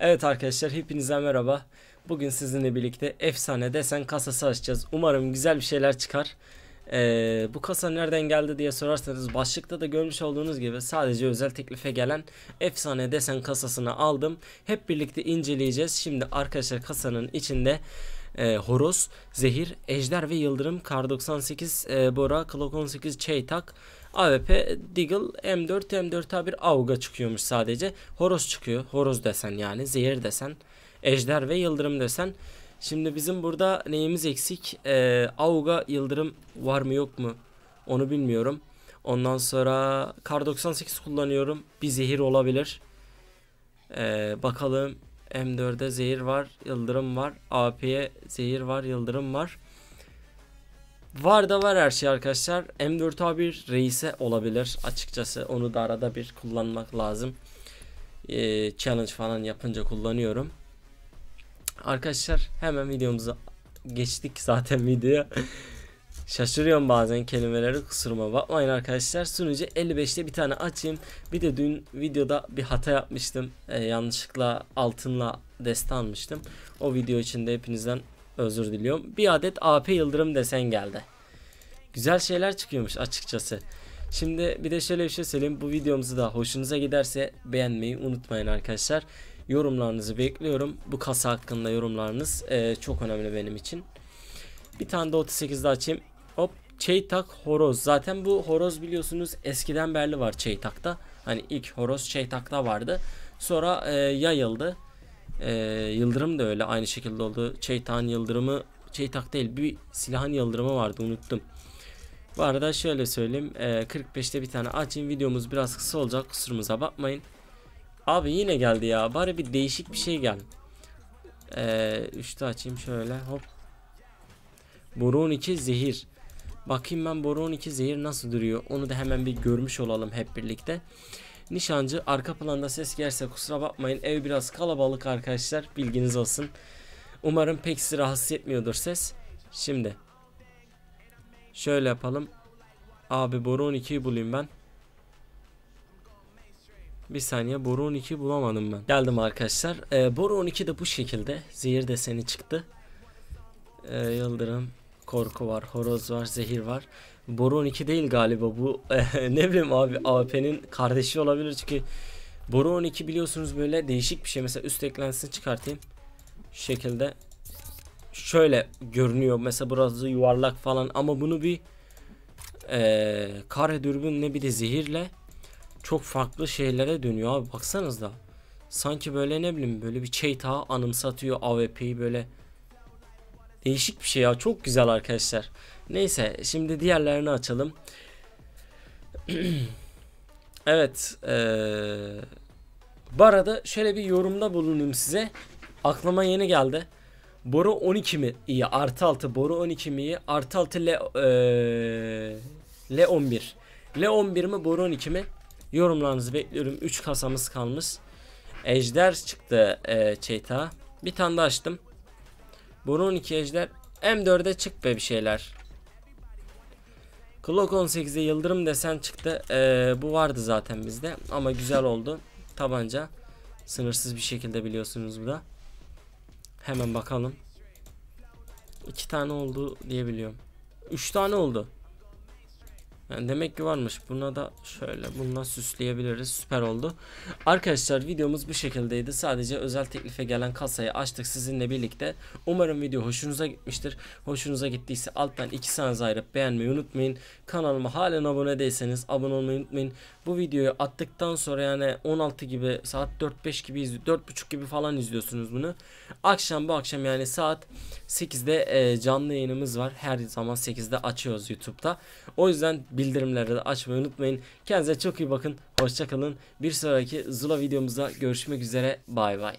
Evet arkadaşlar hepinize merhaba. Bugün sizinle birlikte efsane desen kasası açacağız. Umarım güzel bir şeyler çıkar. Ee, bu kasa nereden geldi diye sorarsanız başlıkta da görmüş olduğunuz gibi sadece özel teklife gelen efsane desen kasasını aldım. Hep birlikte inceleyeceğiz. Şimdi arkadaşlar kasanın içinde e, horoz, zehir, ejder ve yıldırım, kar 98, e, bora, clock 18, çeytak, AWP Deagle M4 M4A1 Avga çıkıyormuş sadece. Horoz çıkıyor. Horoz desen yani zehir desen. Ejder ve yıldırım desen. Şimdi bizim burada neyimiz eksik? Ee, Avga yıldırım var mı yok mu? Onu bilmiyorum. Ondan sonra Kar 98 kullanıyorum. Bir zehir olabilir. Ee, bakalım M4'e zehir var, yıldırım var. AP'ye zehir var, yıldırım var. Var da var her şey arkadaşlar. M4A1 reise olabilir. Açıkçası onu da arada bir kullanmak lazım. Ee, challenge falan yapınca kullanıyorum. Arkadaşlar hemen videomuza geçtik zaten video. Şaşırıyorum bazen kelimeleri kusuruma bakmayın arkadaşlar. Sunucu 55'te bir tane açayım. Bir de dün videoda bir hata yapmıştım. Ee, yanlışlıkla altınla deste almıştım. O video için de hepinizden Özür diliyorum. Bir adet AP Yıldırım desen geldi. Güzel şeyler çıkıyormuş açıkçası. Şimdi bir de şöyle bir şey söyleyeyim. Bu videomuzu da hoşunuza giderse beğenmeyi unutmayın arkadaşlar. Yorumlarınızı bekliyorum. Bu kasa hakkında yorumlarınız e, çok önemli benim için. Bir tane de 38'de açayım. Hop Çeytak Horoz. Zaten bu horoz biliyorsunuz eskiden berli var Çeytak'ta. Hani ilk horoz Çeytak'ta vardı. Sonra e, yayıldı. Ee, Yıldırım da öyle aynı şekilde oldu. Çeytan Yıldırım'ı Çeytak değil bir silahın yıldırımı vardı unuttum. Bu arada şöyle söyleyeyim. E, 45'te bir tane açayım. Videomuz biraz kısa olacak. Kusurumuza bakmayın. Abi yine geldi ya. Bari bir değişik bir şey gel. E, üçte açayım şöyle. Hop. Boron 12 zehir. Bakayım ben Boron 12 zehir nasıl duruyor. Onu da hemen bir görmüş olalım hep birlikte. Nişancı arka planda ses gelse kusura bakmayın ev biraz kalabalık arkadaşlar bilginiz olsun. Umarım pek sizi rahatsız etmiyordur ses. Şimdi şöyle yapalım. Abi boru 12'yi bulayım ben. Bir saniye boru 12 bulamadım ben. Geldim arkadaşlar. Ee, boru 12 de bu şekilde. Zehir deseni çıktı. Ee, yıldırım, korku var, horoz var, zehir var. Boron 2 değil galiba bu ne bileyim abi AP'nin kardeşi olabilir çünkü Boron 12 biliyorsunuz böyle değişik bir şey mesela üst eklensini çıkartayım şu şekilde şöyle görünüyor mesela burası yuvarlak falan ama bunu bir e, kare ne bir de zehirle çok farklı şeylere dönüyor abi baksanız da sanki böyle ne bileyim böyle bir çeytağı anımsatıyor AWP'yi böyle Değişik bir şey ya. Çok güzel arkadaşlar. Neyse şimdi diğerlerini açalım. evet. Ee, bu arada şöyle bir yorumda bulunayım size. Aklıma yeni geldi. Boru 12 mi iyi artı 6 boru 12 mi iyi artı 6 le, ee, le 11 le 11 mi boru 12 mi yorumlarınızı bekliyorum 3 kasamız kalmış ejder çıktı ee, çeyta bir tane daha açtım Boru 12 ejder. M4'e çık be bir şeyler. Glock 18'e yıldırım desen çıktı. Ee, bu vardı zaten bizde ama güzel oldu. Tabanca sınırsız bir şekilde biliyorsunuz bu da. Hemen bakalım. 2 tane oldu diye biliyorum. 3 tane oldu. Yani demek ki varmış. Buna da şöyle bundan süsleyebiliriz. Süper oldu. Arkadaşlar videomuz bu şekildeydi. Sadece özel teklife gelen kasayı açtık sizinle birlikte. Umarım video hoşunuza gitmiştir. Hoşunuza gittiyse alttan iki saniye ayırıp beğenmeyi unutmayın. Kanalıma halen abone değilseniz abone olmayı unutmayın. Bu videoyu attıktan sonra yani 16 gibi saat 4-5 gibi 4.30 gibi falan izliyorsunuz bunu. Akşam bu akşam yani saat 8'de e, canlı yayınımız var. Her zaman 8'de açıyoruz YouTube'da. O yüzden bir bildirimleri de açmayı unutmayın. Kendinize çok iyi bakın. Hoşçakalın. Bir sonraki Zula videomuzda görüşmek üzere. Bay bay.